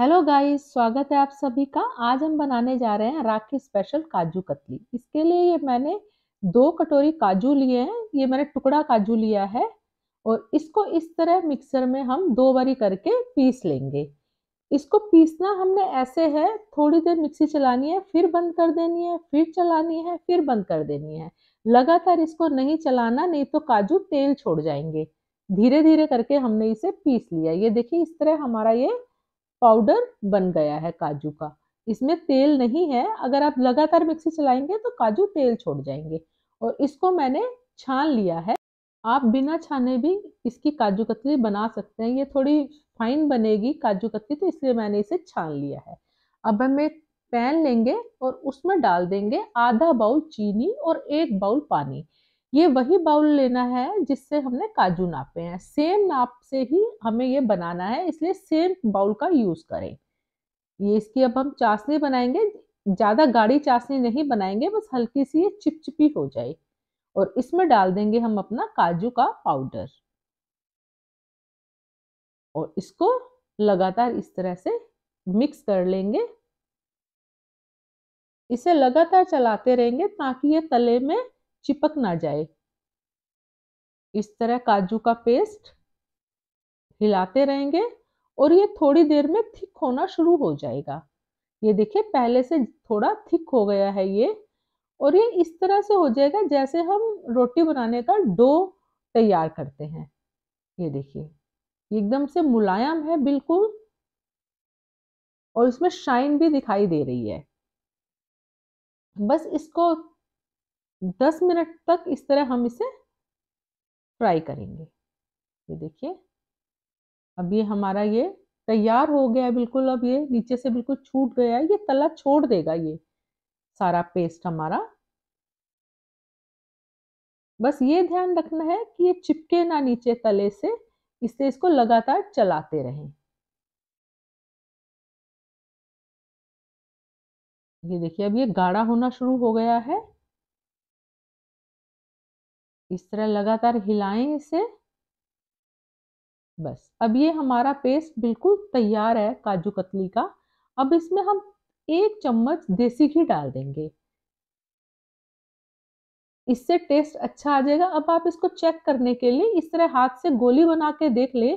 hello guys स्वागत है आप सभी का आज हम बनाने जा रहे हैं राखी स्पेशल काजू कतली इसके लिए ये मैंने दो कटोरी काजू लिए हैं ये मैंने टुकड़ा काजू लिया है और इसको इस तरह मिक्सर में हम दो बारी करके पीस लेंगे इसको पीसना हमने ऐसे है थोड़ी देर मिक्सी चलानी है फिर बंद कर देनी है फिर चलानी है फिर बंद कर देनी है लगातार इसको नहीं चलाना नहीं तो काजू तेल छोड़ जाएंगे धीरे धीरे करके हमने इसे पीस लिया ये देखिए इस तरह हमारा ये पाउडर बन गया है काजू का इसमें तेल नहीं है अगर आप लगातार मिक्सी चलाएंगे तो काजू तेल छोड़ जाएंगे और इसको मैंने छान लिया है आप बिना छाने भी इसकी काजू कतली बना सकते हैं ये थोड़ी फाइन बनेगी काजू कतली तो इसलिए मैंने इसे छान लिया है अब हम एक पैन लेंगे और उसमें डाल देंगे आधा बाउल चीनी और एक बाउल पानी ये वही बाउल लेना है जिससे हमने काजू नापे हैं सेम नाप से ही हमें ये बनाना है इसलिए सेम बाउल का यूज़ करें ये इसकी अब हम चाशनी बनाएंगे ज़्यादा गाढ़ी चाशनी नहीं बनाएंगे बस हल्की सी ये चिपचिपी हो जाए और इसमें डाल देंगे हम अपना काजू का पाउडर और इसको लगातार इस तरह से मिक्स कर लेंगे इसे लगातार चलाते रहेंगे ताकि ये तले में चिपक ना जाए इस तरह काजू का पेस्ट हिलाते रहेंगे और ये थोड़ी देर में थिक होना शुरू हो जाएगा ये देखिए पहले से थोड़ा थिक हो गया है ये और ये इस तरह से हो जाएगा जैसे हम रोटी बनाने का डो तैयार करते हैं ये देखिए एकदम से मुलायम है बिल्कुल और इसमें शाइन भी दिखाई दे रही है बस इसको दस मिनट तक इस तरह हम इसे फ्राई करेंगे ये देखिए अब ये हमारा ये तैयार हो गया है बिल्कुल अब ये नीचे से बिल्कुल छूट गया है ये तला छोड़ देगा ये सारा पेस्ट हमारा बस ये ध्यान रखना है कि ये चिपके ना नीचे तले से इससे इसको लगातार चलाते रहें ये देखिए अब ये गाढ़ा होना शुरू हो गया है इस तरह लगातार हिलाएं इसे बस अब ये हमारा पेस्ट बिल्कुल तैयार है काजू कतली का अब इसमें हम एक चम्मच देसी घी डाल देंगे इससे टेस्ट अच्छा आ जाएगा अब आप इसको चेक करने के लिए इस तरह हाथ से गोली बना के देख ले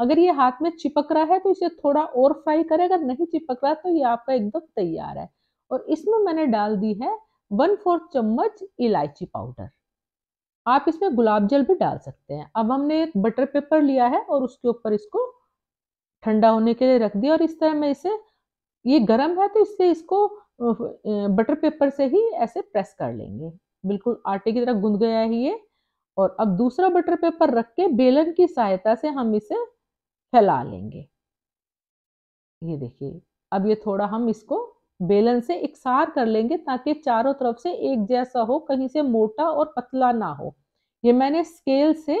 अगर ये हाथ में चिपक रहा है तो इसे थोड़ा और फ्राई करें अगर नहीं चिपक रहा तो ये आपका एकदम तैयार है और इसमें मैंने डाल दी है वन फोर्थ चम्मच इलायची पाउडर आप इसमें गुलाब जल भी डाल सकते हैं अब हमने एक बटर पेपर लिया है और उसके ऊपर इसको ठंडा होने के लिए रख दिया और इस तरह मैं इसे ये गर्म है तो इससे इसको बटर पेपर से ही ऐसे प्रेस कर लेंगे बिल्कुल आटे की तरह गूंद गया है ये और अब दूसरा बटर पेपर रख के बेलन की सहायता से हम इसे फैला लेंगे ये देखिए अब ये थोड़ा हम इसको बेलन से इकसार कर लेंगे ताकि चारों तरफ से एक जैसा हो कहीं से मोटा और पतला ना हो ये मैंने स्केल से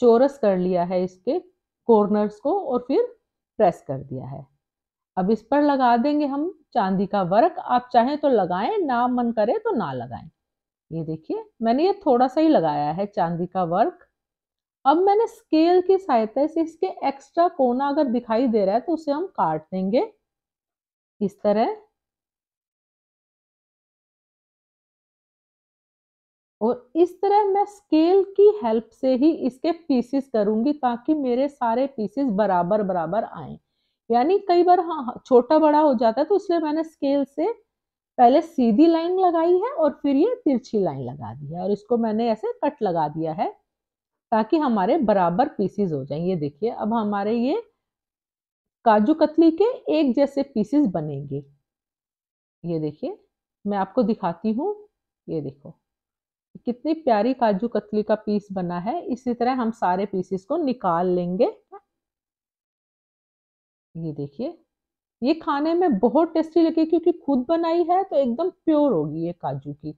चोरस कर लिया है इसके कॉर्नर्स को और फिर प्रेस कर दिया है अब इस पर लगा देंगे हम चांदी का वर्क आप चाहें तो लगाएं ना मन करे तो ना लगाएं ये देखिए मैंने ये थोड़ा सा ही लगाया है चांदी का वर्क अब मैंने स्केल की सहायता से इसके एक्स्ट्रा कोना अगर दिखाई दे रहा है तो उसे हम काट देंगे इस तरह और इस तरह मैं स्केल की हेल्प से ही इसके पीसेस करूंगी ताकि मेरे सारे पीसेस बराबर बराबर आए यानी कई बार हाँ, हाँ छोटा बड़ा हो जाता है तो इसलिए मैंने स्केल से पहले सीधी लाइन लगाई है और फिर ये तिरछी लाइन लगा दी है और इसको मैंने ऐसे कट लगा दिया है ताकि हमारे बराबर पीसेस हो जाएं ये देखिए अब हमारे ये काजू कतली के एक जैसे पीसेस बनेंगे ये देखिए मैं आपको दिखाती हूँ ये देखो कितनी प्यारी काजू कतली का पीस बना है इसी तरह हम सारे पीसेस को निकाल लेंगे ये देखिए ये खाने में बहुत टेस्टी लगे क्योंकि खुद बनाई है तो एकदम प्योर होगी ये काजू की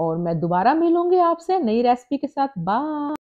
और मैं दोबारा मिलूंगी आपसे नई रेसिपी के साथ बाय